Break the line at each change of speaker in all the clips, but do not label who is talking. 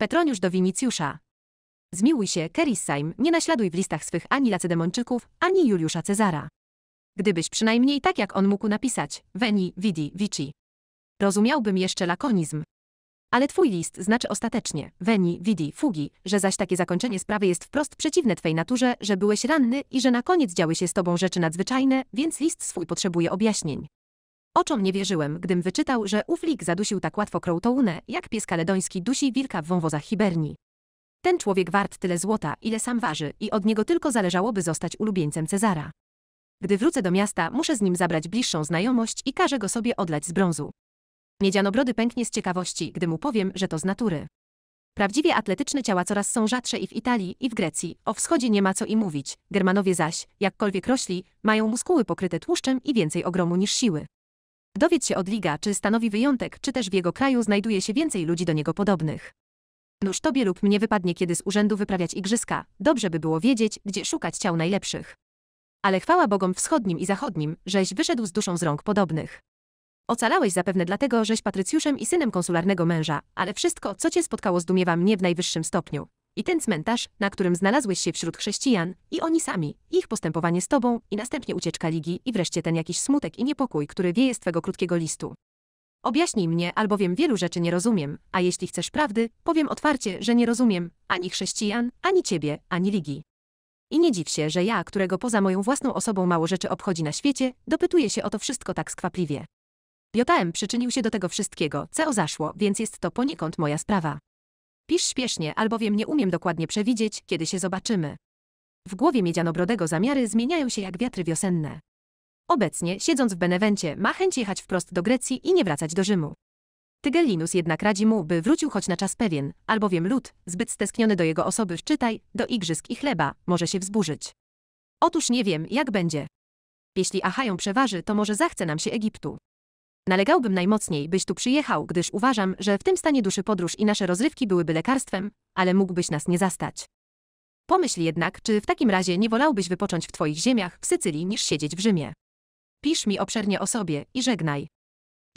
Petroniusz do Winicjusza. Zmiłuj się, Kerissheim, nie naśladuj w listach swych ani Lacedemonczyków, ani Juliusza Cezara. Gdybyś przynajmniej tak jak on mógł napisać, veni, vidi, vici. Rozumiałbym jeszcze lakonizm. Ale twój list znaczy ostatecznie, veni, vidi, fugi, że zaś takie zakończenie sprawy jest wprost przeciwne twej naturze, że byłeś ranny i że na koniec działy się z tobą rzeczy nadzwyczajne, więc list swój potrzebuje objaśnień. Oczom nie wierzyłem, gdym wyczytał, że uflik zadusił tak łatwo krołtołunę, jak pies kaledoński dusi wilka w wąwozach Hiberni. Ten człowiek wart tyle złota, ile sam waży i od niego tylko zależałoby zostać ulubieńcem Cezara. Gdy wrócę do miasta, muszę z nim zabrać bliższą znajomość i każę go sobie odlać z brązu. Miedzianobrody pęknie z ciekawości, gdy mu powiem, że to z natury. Prawdziwie atletyczne ciała coraz są rzadsze i w Italii, i w Grecji, o wschodzie nie ma co i mówić, Germanowie zaś, jakkolwiek rośli, mają muskuły pokryte tłuszczem i więcej ogromu niż siły. Dowiedz się od liga, czy stanowi wyjątek, czy też w jego kraju znajduje się więcej ludzi do niego podobnych. Nóż tobie lub mnie wypadnie kiedy z urzędu wyprawiać igrzyska, dobrze by było wiedzieć, gdzie szukać ciał najlepszych. Ale chwała bogom wschodnim i zachodnim, żeś wyszedł z duszą z rąk podobnych. Ocalałeś zapewne dlatego, żeś patrycjuszem i synem konsularnego męża, ale wszystko, co cię spotkało zdumiewa mnie w najwyższym stopniu. I ten cmentarz, na którym znalazłeś się wśród chrześcijan, i oni sami, ich postępowanie z tobą, i następnie ucieczka ligi, i wreszcie ten jakiś smutek i niepokój, który wieje z twego krótkiego listu. Objaśnij mnie, albowiem wielu rzeczy nie rozumiem, a jeśli chcesz prawdy, powiem otwarcie, że nie rozumiem ani chrześcijan, ani ciebie, ani ligi. I nie dziw się, że ja, którego poza moją własną osobą mało rzeczy obchodzi na świecie, dopytuję się o to wszystko tak skwapliwie. Jotaem przyczynił się do tego wszystkiego, co zaszło, więc jest to poniekąd moja sprawa. Pisz śpiesznie, albowiem nie umiem dokładnie przewidzieć, kiedy się zobaczymy. W głowie miedzianobrodego zamiary zmieniają się jak wiatry wiosenne. Obecnie, siedząc w Benewencie, ma chęć jechać wprost do Grecji i nie wracać do Rzymu. Tygellinus jednak radzi mu, by wrócił choć na czas pewien, albowiem lud, zbyt steskniony do jego osoby, czytaj, do igrzysk i chleba, może się wzburzyć. Otóż nie wiem, jak będzie. Jeśli Achają przeważy, to może zachce nam się Egiptu. Nalegałbym najmocniej, byś tu przyjechał, gdyż uważam, że w tym stanie duszy podróż i nasze rozrywki byłyby lekarstwem, ale mógłbyś nas nie zastać. Pomyśl jednak, czy w takim razie nie wolałbyś wypocząć w twoich ziemiach w Sycylii niż siedzieć w Rzymie. Pisz mi obszernie o sobie i żegnaj.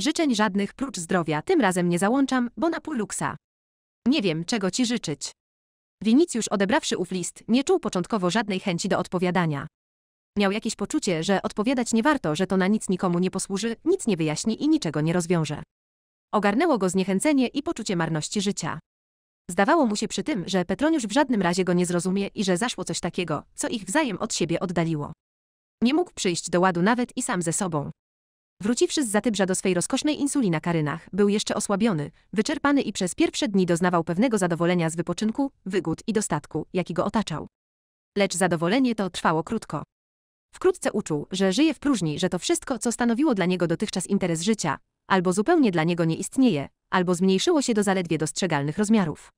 Życzeń żadnych prócz zdrowia tym razem nie załączam, bo na luxa. Nie wiem, czego ci życzyć. Winicjusz odebrawszy ów list, nie czuł początkowo żadnej chęci do odpowiadania. Miał jakieś poczucie, że odpowiadać nie warto, że to na nic nikomu nie posłuży, nic nie wyjaśni i niczego nie rozwiąże. Ogarnęło go zniechęcenie i poczucie marności życia. Zdawało mu się przy tym, że Petroniusz w żadnym razie go nie zrozumie i że zaszło coś takiego, co ich wzajem od siebie oddaliło. Nie mógł przyjść do ładu nawet i sam ze sobą. Wróciwszy z Zatybrza do swej rozkosznej insuli na karynach, był jeszcze osłabiony, wyczerpany i przez pierwsze dni doznawał pewnego zadowolenia z wypoczynku, wygód i dostatku, jaki go otaczał. Lecz zadowolenie to trwało krótko. Wkrótce uczuł, że żyje w próżni, że to wszystko, co stanowiło dla niego dotychczas interes życia, albo zupełnie dla niego nie istnieje, albo zmniejszyło się do zaledwie dostrzegalnych rozmiarów.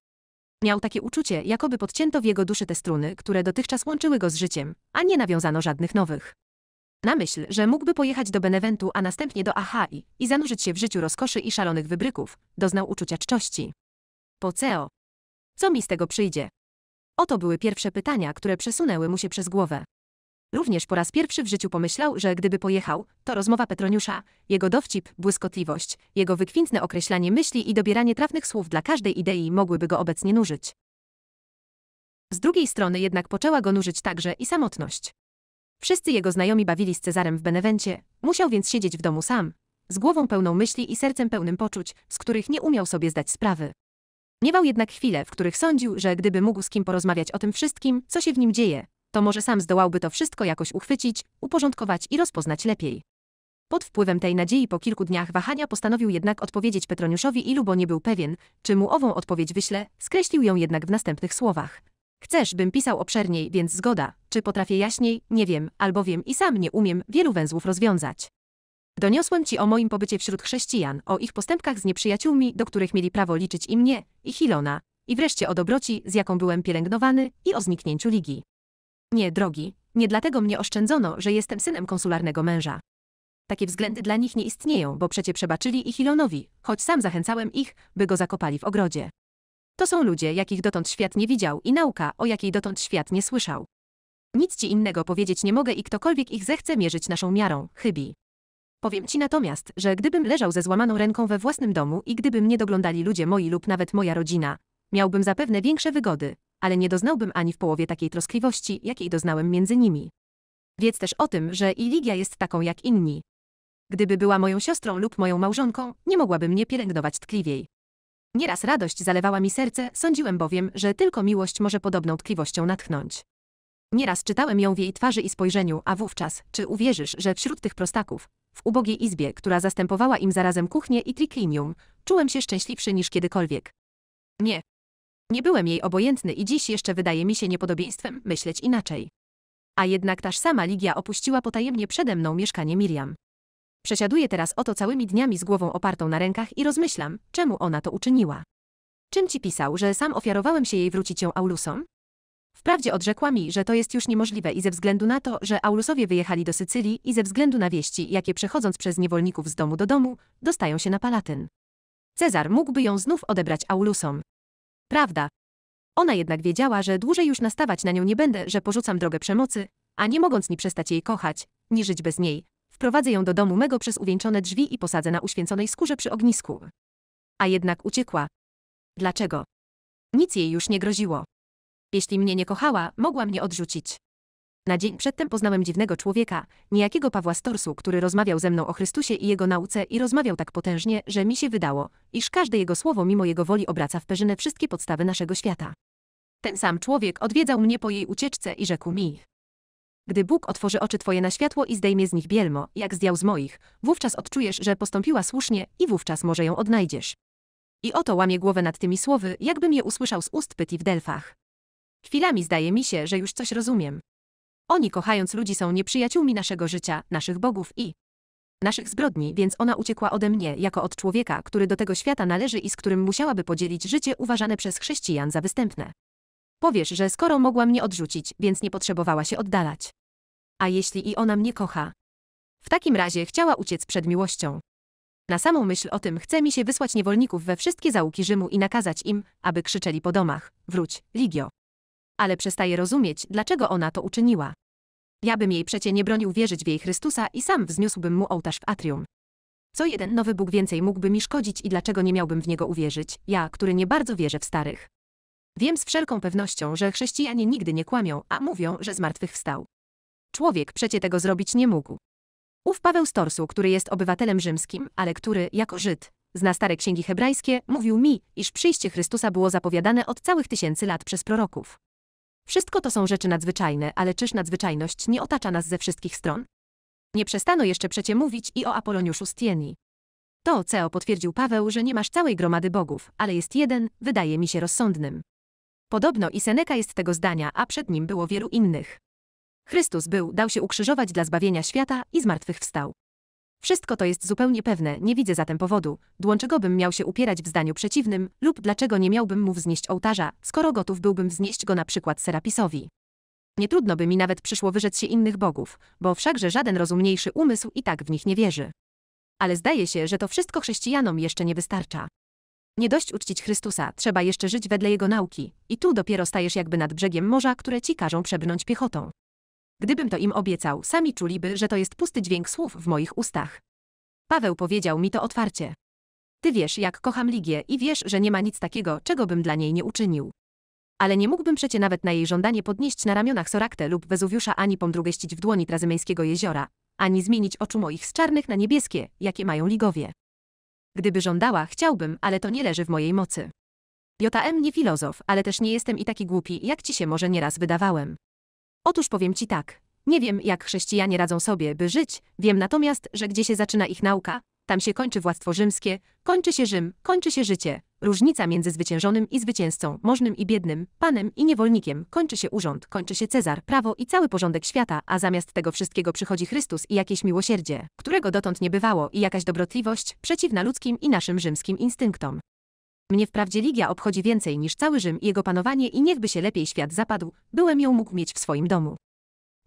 Miał takie uczucie, jakoby podcięto w jego duszy te struny, które dotychczas łączyły go z życiem, a nie nawiązano żadnych nowych. Na myśl, że mógłby pojechać do Beneventu, a następnie do Ahai i zanurzyć się w życiu rozkoszy i szalonych wybryków, doznał uczucia czczości. Po CEO. Co mi z tego przyjdzie? Oto były pierwsze pytania, które przesunęły mu się przez głowę. Również po raz pierwszy w życiu pomyślał, że gdyby pojechał, to rozmowa Petroniusza, jego dowcip, błyskotliwość, jego wykwintne określanie myśli i dobieranie trafnych słów dla każdej idei mogłyby go obecnie nużyć. Z drugiej strony jednak poczęła go nużyć także i samotność. Wszyscy jego znajomi bawili z Cezarem w Benewencie, musiał więc siedzieć w domu sam, z głową pełną myśli i sercem pełnym poczuć, z których nie umiał sobie zdać sprawy. Miewał jednak chwile, w których sądził, że gdyby mógł z kim porozmawiać o tym wszystkim, co się w nim dzieje, to może sam zdołałby to wszystko jakoś uchwycić, uporządkować i rozpoznać lepiej. Pod wpływem tej nadziei po kilku dniach wahania postanowił jednak odpowiedzieć Petroniuszowi i Lubo nie był pewien, czy mu ową odpowiedź wyśle, skreślił ją jednak w następnych słowach. Chcesz, bym pisał obszerniej, więc zgoda. Czy potrafię jaśniej? Nie wiem, albowiem i sam nie umiem wielu węzłów rozwiązać. Doniosłem ci o moim pobycie wśród chrześcijan, o ich postępkach z nieprzyjaciółmi, do których mieli prawo liczyć i mnie, i Hilona, i wreszcie o dobroci, z jaką byłem pielęgnowany, i o zniknięciu ligi. Nie, drogi, nie dlatego mnie oszczędzono, że jestem synem konsularnego męża. Takie względy dla nich nie istnieją, bo przecie przebaczyli i Hilonowi, choć sam zachęcałem ich, by go zakopali w ogrodzie. To są ludzie, jakich dotąd świat nie widział i nauka, o jakiej dotąd świat nie słyszał. Nic ci innego powiedzieć nie mogę i ktokolwiek ich zechce mierzyć naszą miarą, chybi. Powiem ci natomiast, że gdybym leżał ze złamaną ręką we własnym domu i gdybym nie doglądali ludzie moi lub nawet moja rodzina, miałbym zapewne większe wygody, ale nie doznałbym ani w połowie takiej troskliwości, jakiej doznałem między nimi. Wiedz też o tym, że i Ligia jest taką jak inni. Gdyby była moją siostrą lub moją małżonką, nie mogłaby mnie pielęgnować tkliwiej. Nieraz radość zalewała mi serce, sądziłem bowiem, że tylko miłość może podobną tkliwością natchnąć. Nieraz czytałem ją w jej twarzy i spojrzeniu, a wówczas, czy uwierzysz, że wśród tych prostaków, w ubogiej izbie, która zastępowała im zarazem kuchnię i triclinium, czułem się szczęśliwszy niż kiedykolwiek. Nie, nie byłem jej obojętny i dziś jeszcze wydaje mi się niepodobieństwem myśleć inaczej. A jednak taż sama Ligia opuściła potajemnie przede mną mieszkanie Miriam. Przesiaduję teraz oto całymi dniami z głową opartą na rękach i rozmyślam, czemu ona to uczyniła. Czym ci pisał, że sam ofiarowałem się jej wrócić ją Aulusom? Wprawdzie odrzekła mi, że to jest już niemożliwe i ze względu na to, że Aulusowie wyjechali do Sycylii i ze względu na wieści, jakie przechodząc przez niewolników z domu do domu, dostają się na Palatyn. Cezar mógłby ją znów odebrać Aulusom. Prawda. Ona jednak wiedziała, że dłużej już nastawać na nią nie będę, że porzucam drogę przemocy, a nie mogąc ni przestać jej kochać, ni żyć bez niej, wprowadzę ją do domu mego przez uwieńczone drzwi i posadzę na uświęconej skórze przy ognisku. A jednak uciekła. Dlaczego? Nic jej już nie groziło. Jeśli mnie nie kochała, mogła mnie odrzucić. Na dzień przedtem poznałem dziwnego człowieka, niejakiego Pawła Storsu, który rozmawiał ze mną o Chrystusie i jego nauce i rozmawiał tak potężnie, że mi się wydało, iż każde jego słowo mimo jego woli obraca w perzynę wszystkie podstawy naszego świata. Ten sam człowiek odwiedzał mnie po jej ucieczce i rzekł mi. Gdy Bóg otworzy oczy twoje na światło i zdejmie z nich bielmo, jak zdjął z moich, wówczas odczujesz, że postąpiła słusznie i wówczas może ją odnajdziesz. I oto łamie głowę nad tymi słowy, jakbym je usłyszał z ust Pyti w Delfach. Chwilami zdaje mi się, że już coś rozumiem. Oni kochając ludzi są nieprzyjaciółmi naszego życia, naszych bogów i naszych zbrodni, więc ona uciekła ode mnie jako od człowieka, który do tego świata należy i z którym musiałaby podzielić życie uważane przez chrześcijan za występne. Powiesz, że skoro mogła mnie odrzucić, więc nie potrzebowała się oddalać. A jeśli i ona mnie kocha? W takim razie chciała uciec przed miłością. Na samą myśl o tym chce mi się wysłać niewolników we wszystkie załuki Rzymu i nakazać im, aby krzyczeli po domach: wróć, Ligio ale przestaje rozumieć, dlaczego ona to uczyniła. Ja bym jej przecie nie bronił wierzyć w jej Chrystusa i sam wzniósłbym mu ołtarz w atrium. Co jeden nowy Bóg więcej mógłby mi szkodzić i dlaczego nie miałbym w niego uwierzyć, ja, który nie bardzo wierzę w starych. Wiem z wszelką pewnością, że chrześcijanie nigdy nie kłamią, a mówią, że zmartwychwstał. Człowiek przecie tego zrobić nie mógł. Ów Paweł Storsu, który jest obywatelem rzymskim, ale który, jako Żyd, zna stare księgi hebrajskie, mówił mi, iż przyjście Chrystusa było zapowiadane od całych tysięcy lat przez proroków. Wszystko to są rzeczy nadzwyczajne, ale czyż nadzwyczajność nie otacza nas ze wszystkich stron? Nie przestano jeszcze przecie mówić i o Apoloniuszu Stieni. To, CEO potwierdził Paweł, że nie masz całej gromady bogów, ale jest jeden, wydaje mi się rozsądnym. Podobno i Seneka jest tego zdania, a przed nim było wielu innych. Chrystus był, dał się ukrzyżować dla zbawienia świata i zmartwychwstał. Wszystko to jest zupełnie pewne, nie widzę zatem powodu, dlaczego bym miał się upierać w zdaniu przeciwnym, lub dlaczego nie miałbym mu wznieść ołtarza, skoro gotów byłbym wznieść go na przykład Serapisowi. Nie trudno by mi nawet przyszło wyrzec się innych bogów, bo wszakże żaden rozumniejszy umysł i tak w nich nie wierzy. Ale zdaje się, że to wszystko chrześcijanom jeszcze nie wystarcza. Nie dość uczcić Chrystusa, trzeba jeszcze żyć wedle jego nauki, i tu dopiero stajesz jakby nad brzegiem morza, które ci każą przebnąć piechotą. Gdybym to im obiecał, sami czuliby, że to jest pusty dźwięk słów w moich ustach. Paweł powiedział mi to otwarcie. Ty wiesz, jak kocham Ligię i wiesz, że nie ma nic takiego, czego bym dla niej nie uczynił. Ale nie mógłbym przecie nawet na jej żądanie podnieść na ramionach Sorakte lub Wezuwiusza ani pomdrugeścić w dłoni Trazymeńskiego jeziora, ani zmienić oczu moich z czarnych na niebieskie, jakie mają ligowie. Gdyby żądała, chciałbym, ale to nie leży w mojej mocy. J.M. nie filozof, ale też nie jestem i taki głupi, jak ci się może nieraz wydawałem. Otóż powiem ci tak. Nie wiem, jak chrześcijanie radzą sobie, by żyć, wiem natomiast, że gdzie się zaczyna ich nauka, tam się kończy władztwo rzymskie, kończy się Rzym, kończy się życie. Różnica między zwyciężonym i zwycięzcą, możnym i biednym, panem i niewolnikiem, kończy się urząd, kończy się Cezar, prawo i cały porządek świata, a zamiast tego wszystkiego przychodzi Chrystus i jakieś miłosierdzie, którego dotąd nie bywało i jakaś dobrotliwość, przeciwna ludzkim i naszym rzymskim instynktom. Mnie wprawdzie Ligia obchodzi więcej niż cały Rzym i jego panowanie i niechby się lepiej świat zapadł, byłem ją mógł mieć w swoim domu.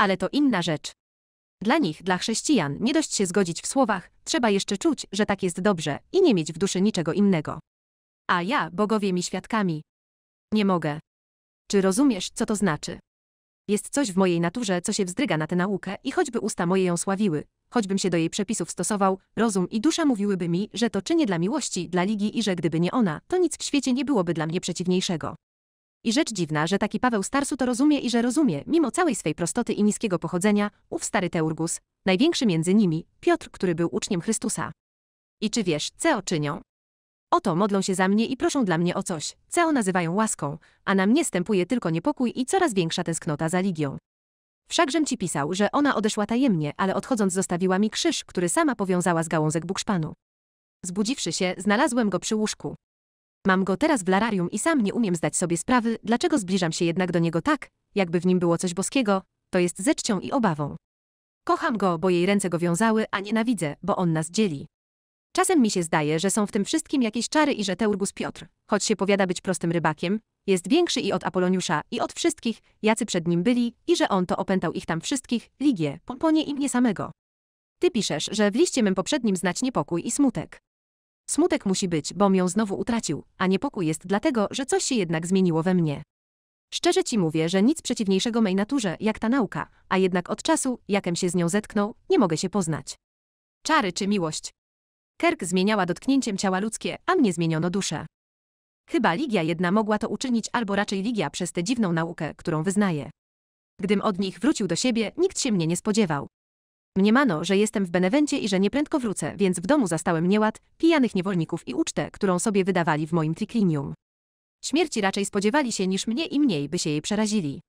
Ale to inna rzecz. Dla nich, dla chrześcijan, nie dość się zgodzić w słowach, trzeba jeszcze czuć, że tak jest dobrze i nie mieć w duszy niczego innego. A ja, bogowie mi świadkami. Nie mogę. Czy rozumiesz, co to znaczy? Jest coś w mojej naturze, co się wzdryga na tę naukę i choćby usta moje ją sławiły, choćbym się do jej przepisów stosował, rozum i dusza mówiłyby mi, że to czynię dla miłości, dla ligi i że gdyby nie ona, to nic w świecie nie byłoby dla mnie przeciwniejszego. I rzecz dziwna, że taki Paweł Starsu to rozumie i że rozumie, mimo całej swej prostoty i niskiego pochodzenia, ów stary Teurgus, największy między nimi, Piotr, który był uczniem Chrystusa. I czy wiesz, co czynią? Oto modlą się za mnie i proszą dla mnie o coś, co nazywają łaską, a na mnie stępuje tylko niepokój i coraz większa tęsknota za Ligią. Wszakżem ci pisał, że ona odeszła tajemnie, ale odchodząc zostawiła mi krzyż, który sama powiązała z gałązek bukszpanu. Zbudziwszy się, znalazłem go przy łóżku. Mam go teraz w lararium i sam nie umiem zdać sobie sprawy, dlaczego zbliżam się jednak do niego tak, jakby w nim było coś boskiego, to jest ze czcią i obawą. Kocham go, bo jej ręce go wiązały, a nienawidzę, bo on nas dzieli. Czasem mi się zdaje, że są w tym wszystkim jakieś czary i że teurgus Piotr, choć się powiada być prostym rybakiem, jest większy i od Apoloniusza, i od wszystkich, jacy przed nim byli, i że on to opętał ich tam wszystkich, Ligię, Pomponie i mnie samego. Ty piszesz, że w liście mym poprzednim znać niepokój i smutek. Smutek musi być, bom ją znowu utracił, a niepokój jest dlatego, że coś się jednak zmieniło we mnie. Szczerze ci mówię, że nic przeciwniejszego mej naturze, jak ta nauka, a jednak od czasu, jakem się z nią zetknął, nie mogę się poznać. Czary czy miłość? Kerk zmieniała dotknięciem ciała ludzkie, a mnie zmieniono duszę. Chyba Ligia jedna mogła to uczynić, albo raczej Ligia przez tę dziwną naukę, którą wyznaje. Gdym od nich wrócił do siebie, nikt się mnie nie spodziewał. Mniemano, że jestem w Benewencie i że nieprędko wrócę, więc w domu zastałem nieład, pijanych niewolników i ucztę, którą sobie wydawali w moim triklinium. Śmierci raczej spodziewali się niż mnie i mniej by się jej przerazili.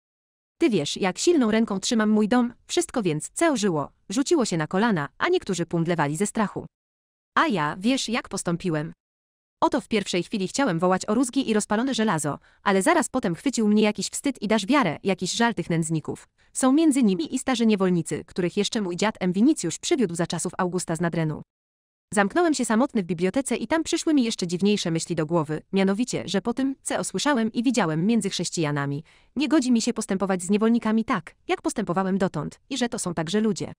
Ty wiesz, jak silną ręką trzymam mój dom, wszystko więc ceł żyło, rzuciło się na kolana, a niektórzy pundlewali ze strachu. A ja, wiesz, jak postąpiłem. Oto w pierwszej chwili chciałem wołać o rózgi i rozpalone żelazo, ale zaraz potem chwycił mnie jakiś wstyd i dasz wiarę, jakiś żal tych nędzników. Są między nimi i starzy niewolnicy, których jeszcze mój dziad M. Winicjusz przywiódł za czasów Augusta z Nadrenu. Zamknąłem się samotny w bibliotece i tam przyszły mi jeszcze dziwniejsze myśli do głowy, mianowicie, że po tym, co osłyszałem i widziałem między chrześcijanami, nie godzi mi się postępować z niewolnikami tak, jak postępowałem dotąd, i że to są także ludzie.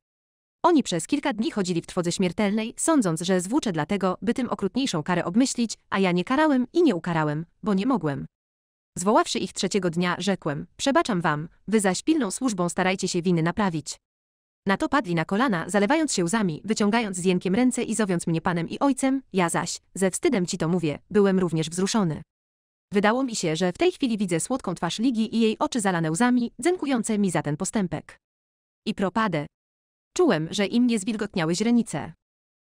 Oni przez kilka dni chodzili w trwodze śmiertelnej, sądząc, że zwłóczę dlatego, by tym okrutniejszą karę obmyślić, a ja nie karałem i nie ukarałem, bo nie mogłem. Zwoławszy ich trzeciego dnia, rzekłem, przebaczam wam, wy zaś pilną służbą starajcie się winy naprawić. Na to padli na kolana, zalewając się łzami, wyciągając z jękiem ręce i zowiąc mnie panem i ojcem, ja zaś, ze wstydem ci to mówię, byłem również wzruszony. Wydało mi się, że w tej chwili widzę słodką twarz Ligi i jej oczy zalane łzami, dziękujące mi za ten postępek. I propadę, Czułem, że im nie zwilgotniały źrenice.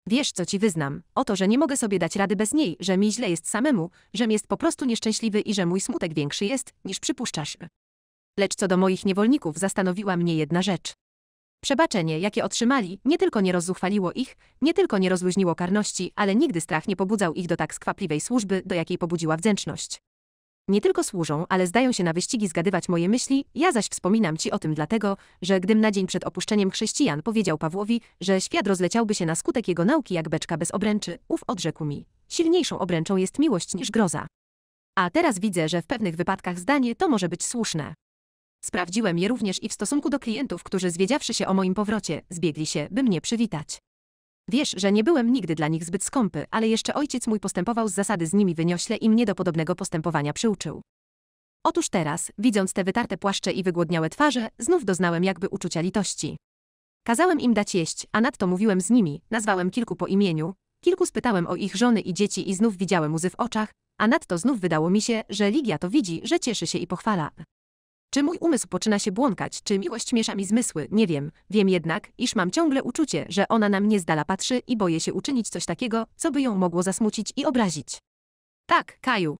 Wiesz, co ci wyznam, oto, że nie mogę sobie dać rady bez niej, że mi źle jest samemu, że jest po prostu nieszczęśliwy i że mój smutek większy jest, niż przypuszczasz. Lecz co do moich niewolników zastanowiła mnie jedna rzecz. Przebaczenie, jakie otrzymali, nie tylko nie rozzuchwaliło ich, nie tylko nie rozluźniło karności, ale nigdy strach nie pobudzał ich do tak skwapliwej służby, do jakiej pobudziła wdzięczność. Nie tylko służą, ale zdają się na wyścigi zgadywać moje myśli, ja zaś wspominam ci o tym dlatego, że gdym na dzień przed opuszczeniem chrześcijan powiedział Pawłowi, że świat rozleciałby się na skutek jego nauki jak beczka bez obręczy, ów odrzekł mi. Silniejszą obręczą jest miłość niż groza. A teraz widzę, że w pewnych wypadkach zdanie to może być słuszne. Sprawdziłem je również i w stosunku do klientów, którzy zwiedziawszy się o moim powrocie, zbiegli się, by mnie przywitać. Wiesz, że nie byłem nigdy dla nich zbyt skąpy, ale jeszcze ojciec mój postępował z zasady z nimi wyniośle i mnie do podobnego postępowania przyuczył. Otóż teraz, widząc te wytarte płaszcze i wygłodniałe twarze, znów doznałem jakby uczucia litości. Kazałem im dać jeść, a nadto mówiłem z nimi, nazwałem kilku po imieniu, kilku spytałem o ich żony i dzieci i znów widziałem łzy w oczach, a nadto znów wydało mi się, że Ligia to widzi, że cieszy się i pochwala. Czy mój umysł poczyna się błąkać, czy miłość miesza mi zmysły, nie wiem. Wiem jednak, iż mam ciągle uczucie, że ona na mnie z dala patrzy i boję się uczynić coś takiego, co by ją mogło zasmucić i obrazić. Tak, Kaju.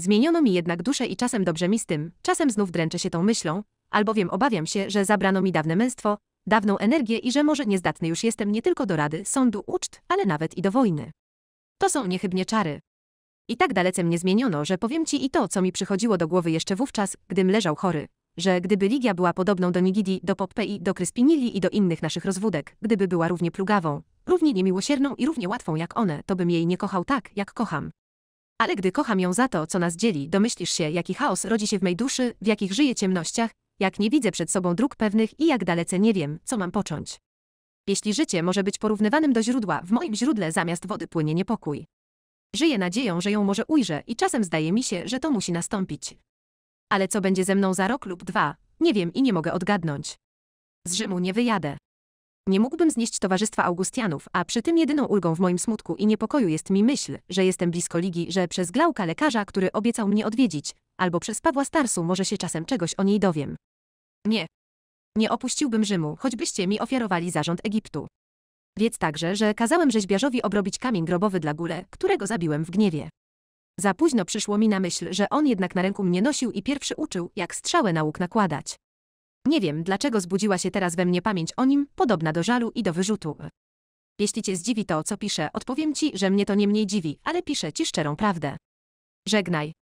Zmieniono mi jednak duszę i czasem dobrze mi z tym, czasem znów dręczę się tą myślą, albowiem obawiam się, że zabrano mi dawne męstwo, dawną energię i że może niezdatny już jestem nie tylko do rady, sądu, uczt, ale nawet i do wojny. To są niechybnie czary. I tak dalece mnie zmieniono, że powiem ci i to, co mi przychodziło do głowy jeszcze wówczas, gdym leżał chory. Że gdyby Ligia była podobną do Nigidi, do Poppei, do Kryspinili i do innych naszych rozwódek, gdyby była równie plugawą, równie niemiłosierną i równie łatwą jak one, to bym jej nie kochał tak, jak kocham. Ale gdy kocham ją za to, co nas dzieli, domyślisz się, jaki chaos rodzi się w mej duszy, w jakich żyję ciemnościach, jak nie widzę przed sobą dróg pewnych i jak dalece nie wiem, co mam począć. Jeśli życie może być porównywanym do źródła, w moim źródle zamiast wody płynie niepokój. Żyję nadzieją, że ją może ujrzę i czasem zdaje mi się, że to musi nastąpić. Ale co będzie ze mną za rok lub dwa, nie wiem i nie mogę odgadnąć. Z Rzymu nie wyjadę. Nie mógłbym znieść towarzystwa Augustianów, a przy tym jedyną ulgą w moim smutku i niepokoju jest mi myśl, że jestem blisko ligi, że przez Glauka lekarza, który obiecał mnie odwiedzić, albo przez Pawła Starsu może się czasem czegoś o niej dowiem. Nie. Nie opuściłbym Rzymu, choćbyście mi ofiarowali zarząd Egiptu. Wiedz także, że kazałem rzeźbiarzowi obrobić kamień grobowy dla góle, którego zabiłem w gniewie. Za późno przyszło mi na myśl, że on jednak na ręku mnie nosił i pierwszy uczył, jak strzałę na łuk nakładać. Nie wiem, dlaczego zbudziła się teraz we mnie pamięć o nim, podobna do żalu i do wyrzutu. Jeśli cię zdziwi to, co piszę, odpowiem ci, że mnie to nie mniej dziwi, ale piszę ci szczerą prawdę. Żegnaj.